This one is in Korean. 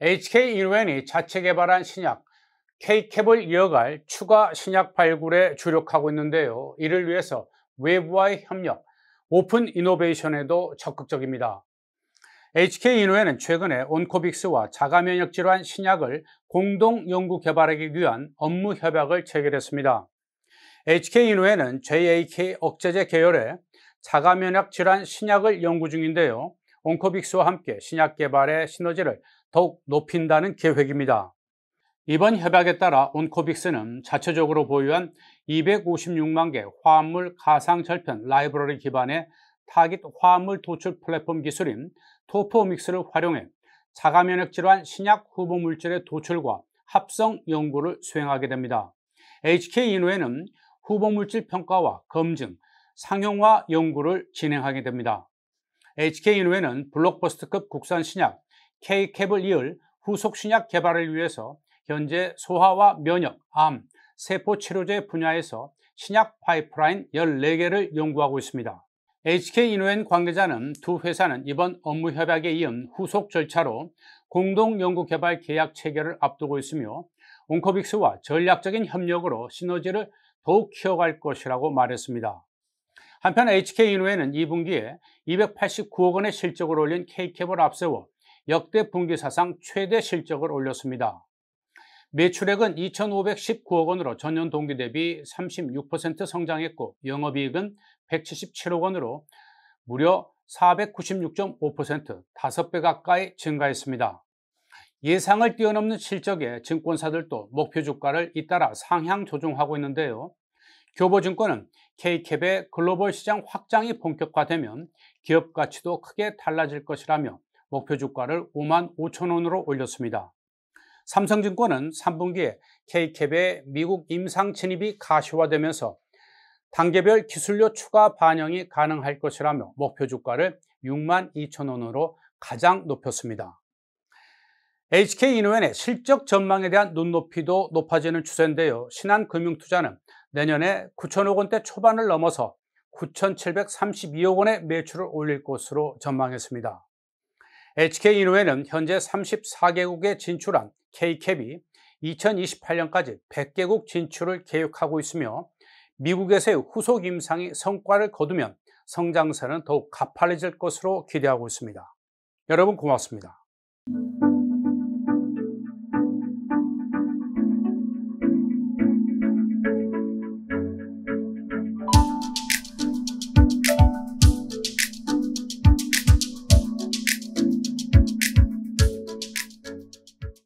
HK인웬이 자체 개발한 신약 K캡을 이어갈 추가 신약 발굴에 주력하고 있는데요. 이를 위해서 외부와의 협력, 오픈 이노베이션에도 적극적입니다. HK인후에는 최근에 온코빅스와 자가면역질환 신약을 공동 연구 개발하기 위한 업무 협약을 체결했습니다. HK인후에는 JAK 억제제 계열의 자가면역질환 신약을 연구 중인데요. 온코빅스와 함께 신약 개발의 시너지를 더욱 높인다는 계획입니다. 이번 협약에 따라 온코빅스는 자체적으로 보유한 256만 개 화합물 가상 절편 라이브러리 기반의 타깃 화합물 도출 플랫폼 기술인 토포믹스를 활용해 자가 면역 질환 신약 후보 물질의 도출과 합성 연구를 수행하게 됩니다. HK 인후에는 후보 물질 평가와 검증, 상용화 연구를 진행하게 됩니다. h k 인후에는 블록버스트급 국산 신약 K캡을 이을 후속 신약 개발을 위해서 현재 소화와 면역, 암, 세포치료제 분야에서 신약 파이프라인 14개를 연구하고 있습니다. h k 인후엔 관계자는 두 회사는 이번 업무 협약에 이은 후속 절차로 공동 연구개발 계약 체결을 앞두고 있으며 온코빅스와 전략적인 협력으로 시너지를 더욱 키워갈 것이라고 말했습니다. 한편 HK인후에는 2분기에 289억 원의 실적을 올린 K캡을 앞세워 역대 분기 사상 최대 실적을 올렸습니다. 매출액은 2,519억 원으로 전년 동기 대비 36% 성장했고 영업이익은 177억 원으로 무려 496.5% 5배 가까이 증가했습니다. 예상을 뛰어넘는 실적에 증권사들도 목표 주가를 잇따라 상향 조정하고 있는데요. 교보증권은 K캡의 글로벌 시장 확장이 본격화되면 기업 가치도 크게 달라질 것이라며 목표 주가를 5만 5천 원으로 올렸습니다. 삼성증권은 3분기에 K캡의 미국 임상 진입이 가시화되면서 단계별 기술료 추가 반영이 가능할 것이라며 목표 주가를 6만 2천 원으로 가장 높였습니다. HK인후엔의 실적 전망에 대한 눈높이도 높아지는 추세인데요. 신한금융투자는 내년에 9천억 원대 초반을 넘어서 9,732억 원의 매출을 올릴 것으로 전망했습니다. h k 인후엔은 현재 34개국에 진출한 k c a 이 2028년까지 100개국 진출을 계획하고 있으며 미국에서의 후속 임상이 성과를 거두면 성장세는 더욱 가파르질 것으로 기대하고 있습니다. 여러분 고맙습니다.